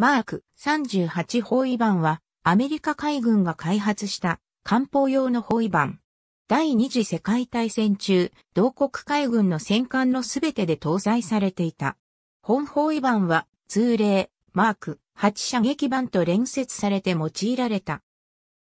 マーク38包囲板はアメリカ海軍が開発した艦砲用の包囲板。第二次世界大戦中、同国海軍の戦艦のすべてで搭載されていた。本包囲反は通例、マーク8射撃板と連接されて用いられた。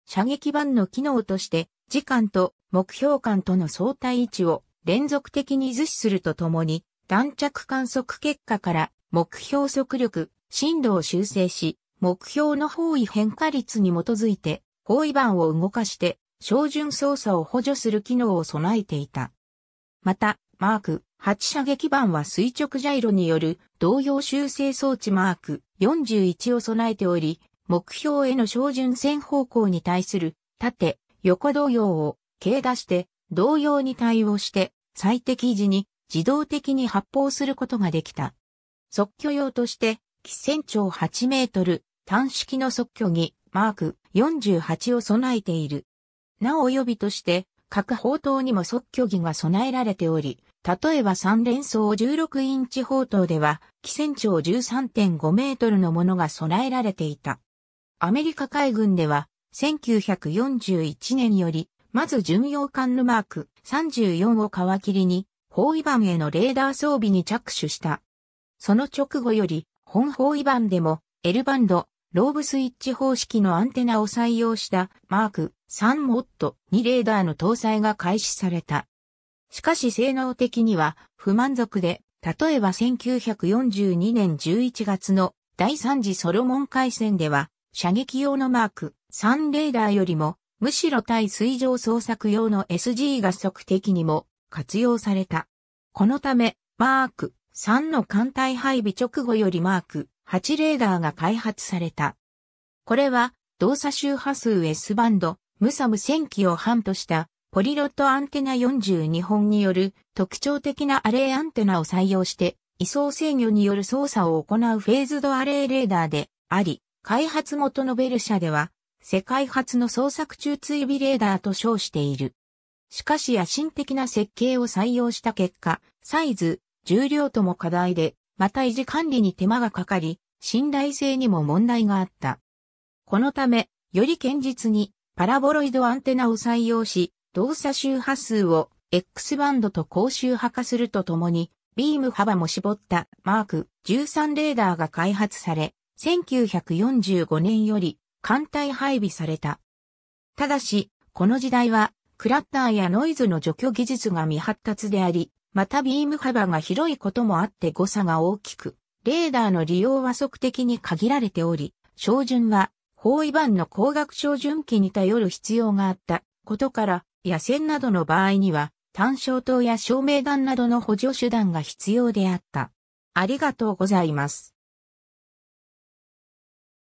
射撃板の機能として、時間と目標間との相対位置を連続的に図示するとともに、弾着観測結果から目標速力、振動を修正し、目標の方位変化率に基づいて、方位板を動かして、照準操作を補助する機能を備えていた。また、マーク8射撃板は垂直ジャイロによる同様修正装置マーク41を備えており、目標への照準線方向に対する縦、横同様を軽出して同様に対応して最適時に自動的に発砲することができた。即居用として船長8メートル、単式の即距儀、マーク48を備えている。なお予備として、各砲塔にも即距儀が備えられており、例えば三連装16インチ砲塔では、機船長13.5メートルのものが備えられていた。アメリカ海軍では、1941年より、まず巡洋艦のマーク34を皮切りに、包囲板へのレーダー装備に着手した。その直後より、本方位板でも L バンド、ローブスイッチ方式のアンテナを採用したマーク3モット2レーダーの搭載が開始された。しかし性能的には不満足で、例えば1942年11月の第3次ソロモン海戦では射撃用のマーク3レーダーよりもむしろ対水上捜索用の SG が測的にも活用された。このため、マーク3の艦隊配備直後よりマーク8レーダーが開発された。これは動作周波数 S バンド、ムサム1000機を半としたポリロットアンテナ42本による特徴的なアレイアンテナを採用して位相制御による操作を行うフェーズドアレイレーダーであり、開発元のベル社では世界初の創作中追尾レーダーと称している。しかし野心的な設計を採用した結果、サイズ、重量とも課題で、また維持管理に手間がかかり、信頼性にも問題があった。このため、より堅実にパラボロイドアンテナを採用し、動作周波数を X バンドと高周波化するとともに、ビーム幅も絞ったマーク13レーダーが開発され、1945年より艦隊配備された。ただし、この時代は、クラッターやノイズの除去技術が未発達であり、またビーム幅が広いこともあって誤差が大きく、レーダーの利用は測的に限られており、照準は包囲板の光学照準器に頼る必要があったことから、野戦などの場合には、単焦灯や照明弾などの補助手段が必要であった。ありがとうございます。